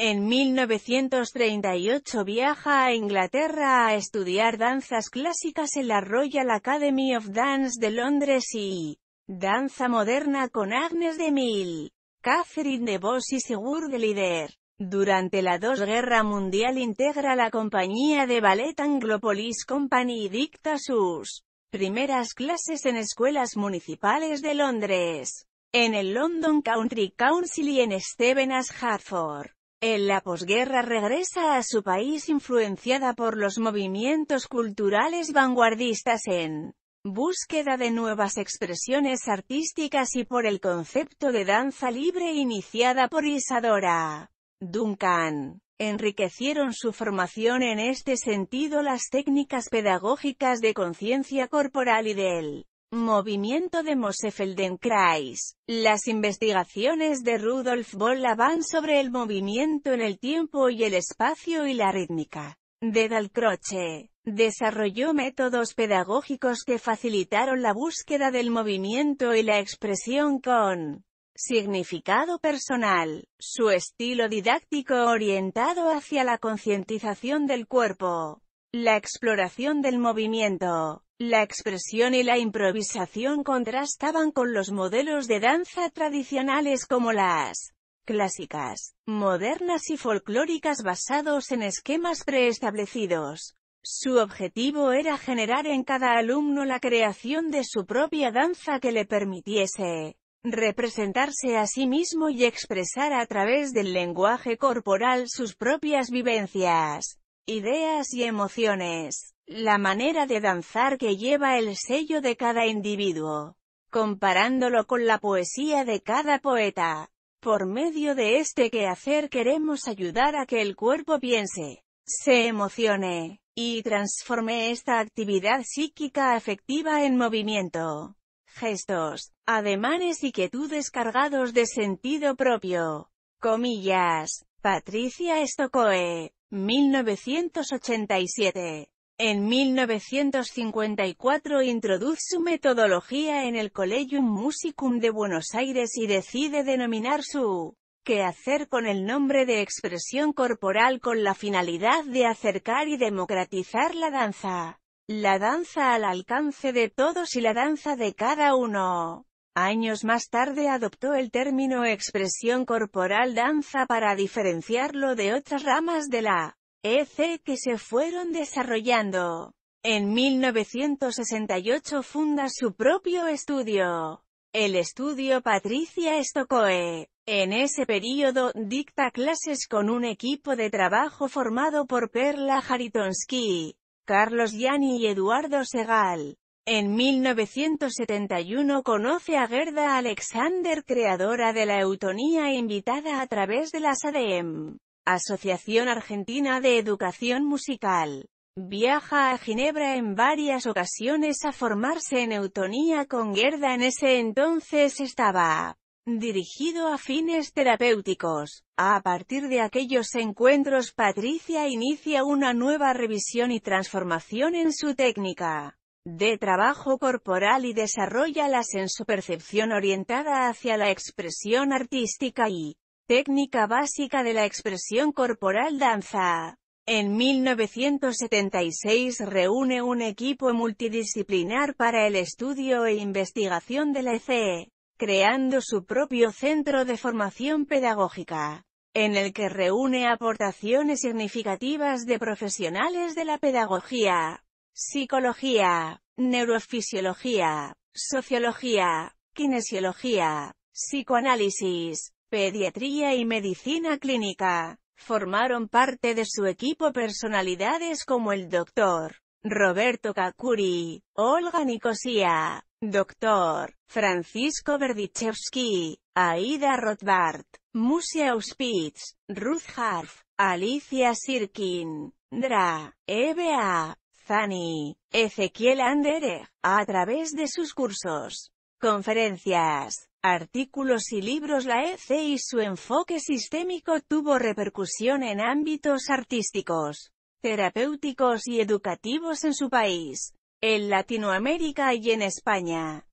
En 1938 viaja a Inglaterra a estudiar danzas clásicas en la Royal Academy of Dance de Londres y danza moderna con Agnes de Mille, Catherine de Vos y de Lider. Durante la Dos Guerra Mundial integra la compañía de ballet Anglopolis Company y dicta sus primeras clases en escuelas municipales de Londres, en el London Country Council y en Stevenage Hartford. En la posguerra regresa a su país influenciada por los movimientos culturales vanguardistas en búsqueda de nuevas expresiones artísticas y por el concepto de danza libre iniciada por Isadora Duncan. Enriquecieron su formación en este sentido las técnicas pedagógicas de conciencia corporal y del Movimiento de Mosefeldenkreis. Las investigaciones de Rudolf Bolla van sobre el movimiento en el tiempo y el espacio y la rítmica. De desarrolló métodos pedagógicos que facilitaron la búsqueda del movimiento y la expresión con significado personal, su estilo didáctico orientado hacia la concientización del cuerpo, la exploración del movimiento, la expresión y la improvisación contrastaban con los modelos de danza tradicionales como las clásicas, modernas y folclóricas basados en esquemas preestablecidos. Su objetivo era generar en cada alumno la creación de su propia danza que le permitiese representarse a sí mismo y expresar a través del lenguaje corporal sus propias vivencias ideas y emociones. La manera de danzar que lleva el sello de cada individuo, comparándolo con la poesía de cada poeta. Por medio de este quehacer queremos ayudar a que el cuerpo piense, se emocione, y transforme esta actividad psíquica afectiva en movimiento, gestos, ademanes y quietudes cargados de sentido propio. Comillas. Patricia Estocoe 1987. En 1954 introduce su metodología en el Collegium Musicum de Buenos Aires y decide denominar su qué hacer con el nombre de expresión corporal con la finalidad de acercar y democratizar la danza. La danza al alcance de todos y la danza de cada uno. Años más tarde adoptó el término expresión corporal danza para diferenciarlo de otras ramas de la EC que se fueron desarrollando. En 1968 funda su propio estudio, el estudio Patricia Stokoe. En ese periodo dicta clases con un equipo de trabajo formado por Perla Jaritonsky, Carlos Gianni y Eduardo Segal. En 1971 conoce a Gerda Alexander creadora de la eutonía e invitada a través de la ADM, Asociación Argentina de Educación Musical. Viaja a Ginebra en varias ocasiones a formarse en eutonía con Gerda en ese entonces estaba dirigido a fines terapéuticos. A partir de aquellos encuentros Patricia inicia una nueva revisión y transformación en su técnica de trabajo corporal y desarrolla la percepción orientada hacia la expresión artística y técnica básica de la expresión corporal danza. En 1976 reúne un equipo multidisciplinar para el estudio e investigación de la ECE, creando su propio centro de formación pedagógica, en el que reúne aportaciones significativas de profesionales de la pedagogía, psicología, neurofisiología, sociología, kinesiología, psicoanálisis, pediatría y medicina clínica. Formaron parte de su equipo personalidades como el Dr. Roberto Kakuri, Olga Nicosia, Dr. Francisco Berdichevsky, Aida Rothbart, Musia Auspitz, Ruth Harf, Alicia Sirkin, Dra. EBA, Zani, Ezequiel Andere, a través de sus cursos, conferencias, artículos y libros la EC y su enfoque sistémico tuvo repercusión en ámbitos artísticos, terapéuticos y educativos en su país, en Latinoamérica y en España.